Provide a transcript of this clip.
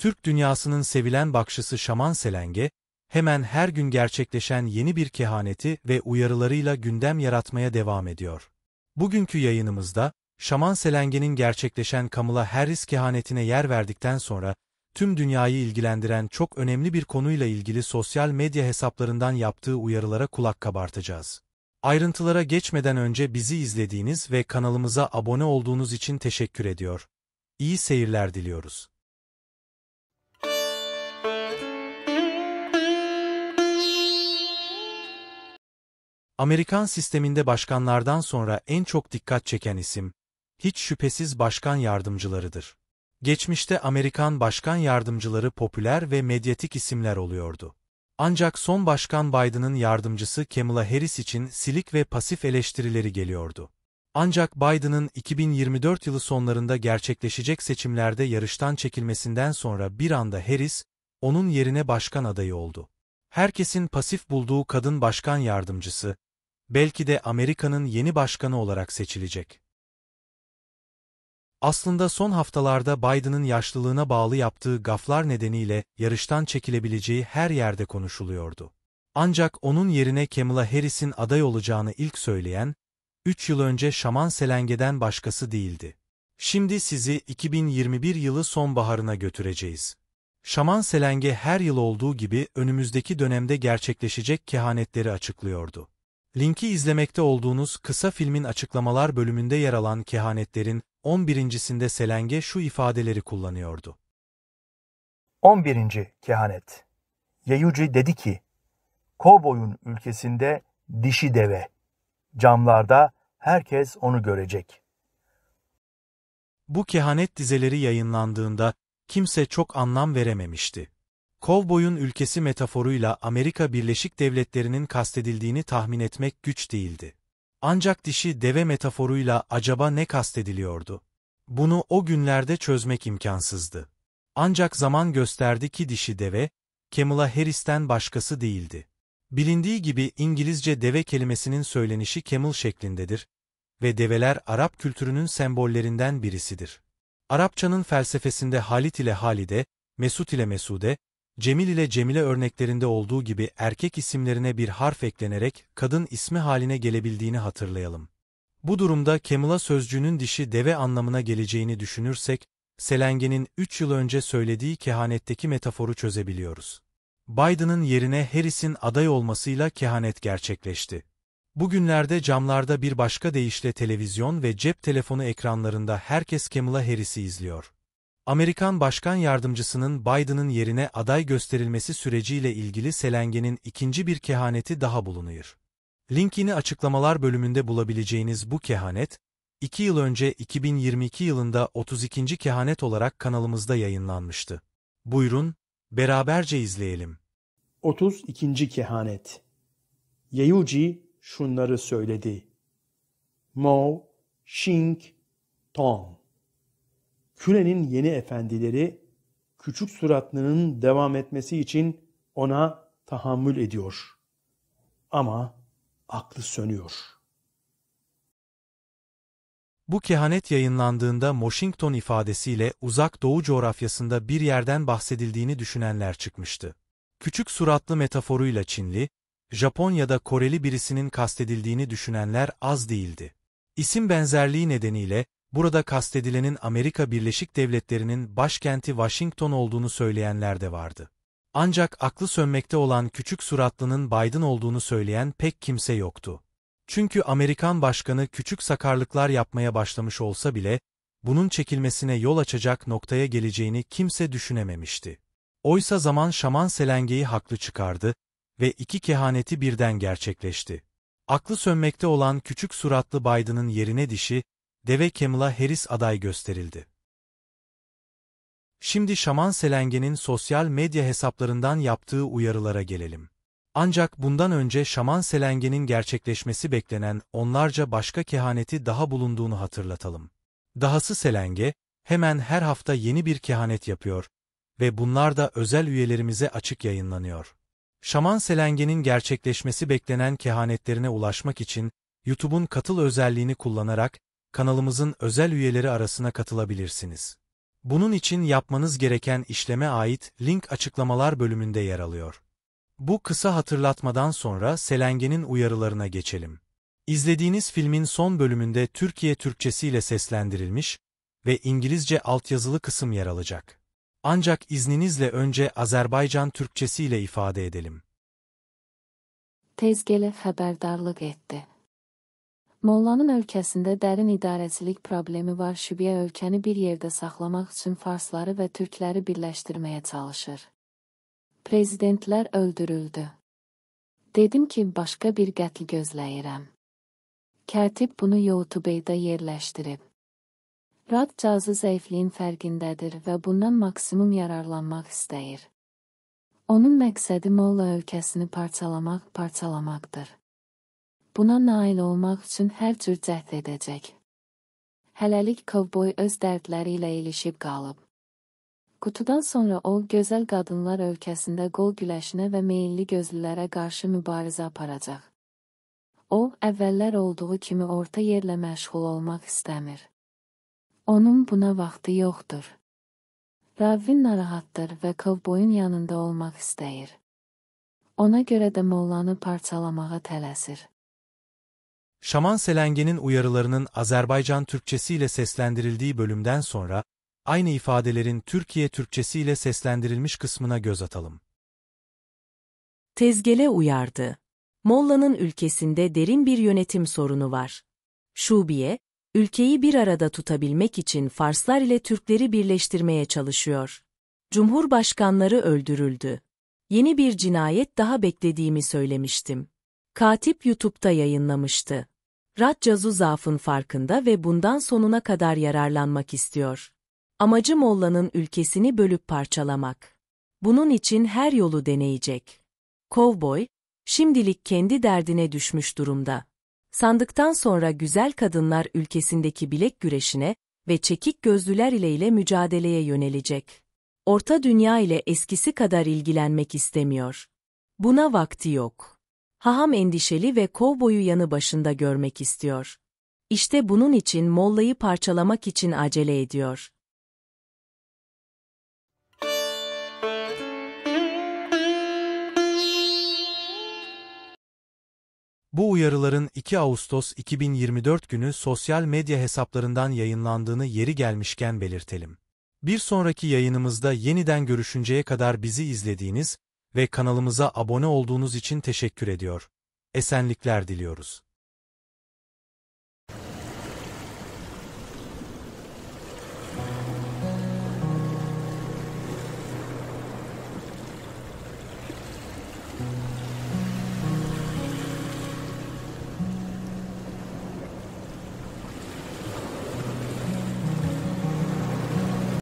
Türk dünyasının sevilen bakşısı Şaman Selenge, hemen her gün gerçekleşen yeni bir kehaneti ve uyarılarıyla gündem yaratmaya devam ediyor. Bugünkü yayınımızda, Şaman Selenge'nin gerçekleşen Kamala Harris kehanetine yer verdikten sonra, tüm dünyayı ilgilendiren çok önemli bir konuyla ilgili sosyal medya hesaplarından yaptığı uyarılara kulak kabartacağız. Ayrıntılara geçmeden önce bizi izlediğiniz ve kanalımıza abone olduğunuz için teşekkür ediyor. İyi seyirler diliyoruz. Amerikan sisteminde başkanlardan sonra en çok dikkat çeken isim, hiç şüphesiz başkan yardımcılarıdır. Geçmişte Amerikan başkan yardımcıları popüler ve medyatik isimler oluyordu. Ancak son başkan Biden'ın yardımcısı Kamala Harris için silik ve pasif eleştirileri geliyordu. Ancak Biden'ın 2024 yılı sonlarında gerçekleşecek seçimlerde yarıştan çekilmesinden sonra bir anda Harris, onun yerine başkan adayı oldu. Herkesin pasif bulduğu kadın başkan yardımcısı, belki de Amerika'nın yeni başkanı olarak seçilecek. Aslında son haftalarda Biden'ın yaşlılığına bağlı yaptığı gaflar nedeniyle yarıştan çekilebileceği her yerde konuşuluyordu. Ancak onun yerine Kamala Harris'in aday olacağını ilk söyleyen, 3 yıl önce Şaman Selenge'den başkası değildi. Şimdi sizi 2021 yılı sonbaharına götüreceğiz. Şaman Selenge her yıl olduğu gibi önümüzdeki dönemde gerçekleşecek kehanetleri açıklıyordu. Linki izlemekte olduğunuz kısa filmin açıklamalar bölümünde yer alan kehanetlerin 11.sinde Selenge şu ifadeleri kullanıyordu. 11. Kehanet Yeyuci dedi ki, Kovboy'un ülkesinde dişi deve. Camlarda herkes onu görecek. Bu kehanet dizeleri yayınlandığında kimse çok anlam verememişti. Kovboyun ülkesi metaforuyla Amerika Birleşik Devletleri'nin kastedildiğini tahmin etmek güç değildi. Ancak dişi deve metaforuyla acaba ne kastediliyordu? Bunu o günlerde çözmek imkansızdı. Ancak zaman gösterdi ki dişi deve, Kamala Harris'ten başkası değildi. Bilindiği gibi İngilizce deve kelimesinin söylenişi Camel şeklindedir ve develer Arap kültürünün sembollerinden birisidir. Arapçanın felsefesinde Halit ile Halide, Mesut ile Mesude, Cemil ile Cemile örneklerinde olduğu gibi erkek isimlerine bir harf eklenerek kadın ismi haline gelebildiğini hatırlayalım. Bu durumda Kemula sözcüğünün dişi deve anlamına geleceğini düşünürsek, Selenge'nin 3 yıl önce söylediği kehanetteki metaforu çözebiliyoruz. Biden'ın yerine Harris'in aday olmasıyla kehanet gerçekleşti. Bugünlerde camlarda bir başka deyişle televizyon ve cep telefonu ekranlarında herkes Kamala Harris'i izliyor. Amerikan Başkan Yardımcısının Biden'ın yerine aday gösterilmesi süreciyle ilgili Selenge'nin ikinci bir kehaneti daha bulunuyor. Linkini açıklamalar bölümünde bulabileceğiniz bu kehanet, 2 yıl önce 2022 yılında 32. kehanet olarak kanalımızda yayınlanmıştı. Buyurun, beraberce izleyelim. 32. Kehanet Yayuji şunları söyledi. Mo, Shing, Tong Küle'nin yeni efendileri küçük süratlının devam etmesi için ona tahammül ediyor. Ama aklı sönüyor. Bu kehanet yayınlandığında Washington ifadesiyle uzak doğu coğrafyasında bir yerden bahsedildiğini düşünenler çıkmıştı. Küçük suratlı metaforuyla Çinli, Japon da Koreli birisinin kastedildiğini düşünenler az değildi. İsim benzerliği nedeniyle Burada kastedilenin Amerika Birleşik Devletleri'nin başkenti Washington olduğunu söyleyenler de vardı. Ancak aklı sönmekte olan küçük suratlının Biden olduğunu söyleyen pek kimse yoktu. Çünkü Amerikan başkanı küçük sakarlıklar yapmaya başlamış olsa bile, bunun çekilmesine yol açacak noktaya geleceğini kimse düşünememişti. Oysa zaman şaman selengeyi haklı çıkardı ve iki kehaneti birden gerçekleşti. Aklı sönmekte olan küçük suratlı Biden'ın yerine dişi, Deve Kamala Harris aday gösterildi. Şimdi Şaman Selenge'nin sosyal medya hesaplarından yaptığı uyarılara gelelim. Ancak bundan önce Şaman Selenge'nin gerçekleşmesi beklenen onlarca başka kehaneti daha bulunduğunu hatırlatalım. Dahası Selenge, hemen her hafta yeni bir kehanet yapıyor ve bunlar da özel üyelerimize açık yayınlanıyor. Şaman Selenge'nin gerçekleşmesi beklenen kehanetlerine ulaşmak için YouTube'un katıl özelliğini kullanarak kanalımızın özel üyeleri arasına katılabilirsiniz. Bunun için yapmanız gereken işleme ait link açıklamalar bölümünde yer alıyor. Bu kısa hatırlatmadan sonra Selenge'nin uyarılarına geçelim. İzlediğiniz filmin son bölümünde Türkiye Türkçesi ile seslendirilmiş ve İngilizce altyazılı kısım yer alacak. Ancak izninizle önce Azerbaycan Türkçesi ile ifade edelim. Tezgele haberdarlık etti. Mollanın ölkəsində dərin idarəçilik problemi var. Şübiyə ölkəni bir yerdə saxlamaq üçün farsları və türkləri birləşdirməyə çalışır. Prezidentlər öldürüldü. Dedim ki, başqa bir qətl gözləyirəm. Kətib bunu YouTube-da yerləşdirib. Rad cazı zəifliyin fərqindədir və bundan maksimum yararlanmaq istəyir. Onun məqsədi Molla ölkəsini parçalamaq, parçalamaqdır. Buna nail olmaq üçün hər cür cəhd edəcək. Hələlik kovboy öz dərdləri ilə ilişib qalıb. Qutudan sonra o, gözəl qadınlar ölkəsində qol güləşinə və meyilli gözlülərə qarşı mübarizə aparacaq. O, əvvəllər olduğu kimi orta yerlə məşğul olmaq istəmir. Onun buna vaxtı yoxdur. Ravvin narahatdır və kovboyun yanında olmaq istəyir. Ona görə də mollanı parçalamağa tələsir. Şaman Selenge'nin uyarılarının Azerbaycan Türkçesiyle seslendirildiği bölümden sonra, aynı ifadelerin Türkiye Türkçesiyle seslendirilmiş kısmına göz atalım. Tezgele uyardı. Molla'nın ülkesinde derin bir yönetim sorunu var. Şubiye, ülkeyi bir arada tutabilmek için Farslar ile Türkleri birleştirmeye çalışıyor. Cumhurbaşkanları öldürüldü. Yeni bir cinayet daha beklediğimi söylemiştim. Katip YouTube'da yayınlamıştı. Radcazu zaafın farkında ve bundan sonuna kadar yararlanmak istiyor. Amacı Molla'nın ülkesini bölüp parçalamak. Bunun için her yolu deneyecek. Kovboy, şimdilik kendi derdine düşmüş durumda. Sandıktan sonra güzel kadınlar ülkesindeki bilek güreşine ve çekik gözlüler ile ile mücadeleye yönelecek. Orta dünya ile eskisi kadar ilgilenmek istemiyor. Buna vakti yok. Haham endişeli ve kovboyu yanı başında görmek istiyor. İşte bunun için mollayı parçalamak için acele ediyor. Bu uyarıların 2 Ağustos 2024 günü sosyal medya hesaplarından yayınlandığını yeri gelmişken belirtelim. Bir sonraki yayınımızda yeniden görüşünceye kadar bizi izlediğiniz ve kanalımıza abone olduğunuz için teşekkür ediyor. Esenlikler diliyoruz.